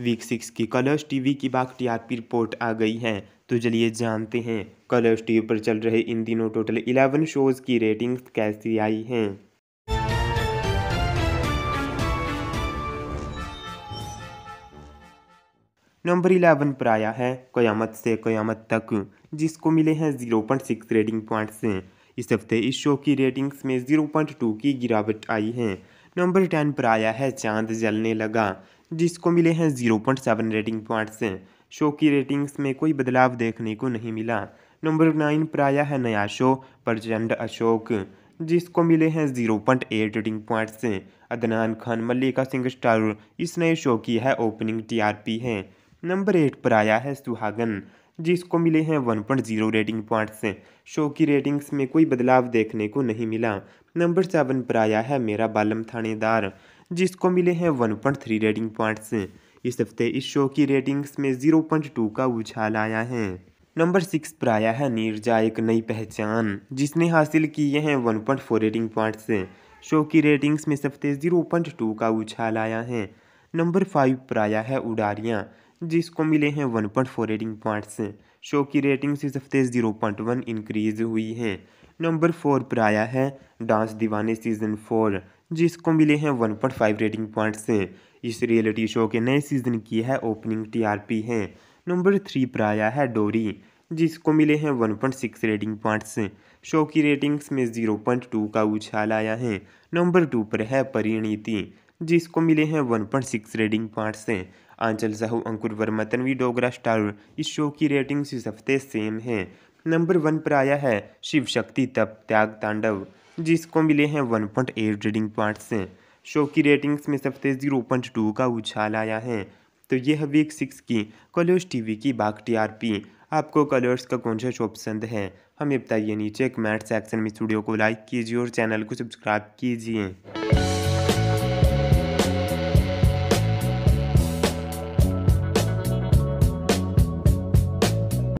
week six की Colors TV की बाघ टीआरपी रिपोर्ट आ गई है तो चलिए जानते हैं कलर्स टीवी पर चल रहे इन दिनों टोटल इलेवन शोज़ की रेटिंग कैसी आई हैं नंबर इलेवन पर आया है क़यामत से क़यामत तक जिसको मिले हैं zero point six rating points इस हफ्ते इस शो की रेटिंग्स में जीरो पॉइंट टू की गिरावट आई है नंबर टेन पर आया है चांद जलने लगा जिसको मिले हैं zero point seven rating points show की रेटिंग्स में कोई बदलाव देखने को नहीं मिला नंबर नाइन पर आया है नया शो प्रचंड अशोक जिसको मिले हैं zero point eight rating points Adnan Khan Mallika Singh star इस नए शो की है ओपनिंग टीआरपी है नंबर एट पर आया है सुहागन जिसको मिले हैं 1.0 रेटिंग पॉइंट्स शो की रेटिंग्स में कोई बदलाव देखने को नहीं मिला नंबर सेवन पर आया है मेरा बालम थानेदार जिसको मिले हैं 1.3 रेटिंग पॉइंट्स इस हफ्ते इस शो की रेटिंग्स में 0.2 का उछाल आया है नंबर सिक्स पर आया है नीरजा एक नई पहचान जिसने हासिल किए हैं फोर रेटिंग पॉइंट्स शो की रेटिंग्स में इस हफ्ते टू का उछाल आया है नंबर फाइव पर आया है उडारियाँ जिसको मिले हैं one point four rating points show की रेटिंग इस हफ्ते जीरो पॉइंट वन इंक्रीज हुई है नंबर फोर पर आया है डांस दीवाने सीजन फोर जिसको मिले हैं one point five rating points इस रियलिटी शो के नए सीजन की है ओपनिंग टीआरपी है नंबर थ्री पर आया है डोरी जिसको मिले हैं one point six rating points show की रेटिंग्स में जीरो पॉइंट टू का उछाल आया है नंबर टू पर है परिणीति जिसको मिले हैं one point six rating point से आंचल साहू अंकुर वर्मा तनवी डोगरा स्टार इस शो की रेटिंग्स इस हफ्ते सेम हैं नंबर वन पर आया है शिव शक्ति तप त्याग तांडव जिसको मिले हैं one point eight rating point से शो की रेटिंग्स में सबसे जीरो पॉइंट टू का उछाल आया है तो ये है वीक सिक्स की कलर्स टीवी की बाग टी आर पी आपको कलर्स का कौन सा शो पसंद है हमें बताइए नीचे कमेंट सेक्शन में स्टूडियो को लाइक कीजिए और चैनल को सब्सक्राइब कीजिए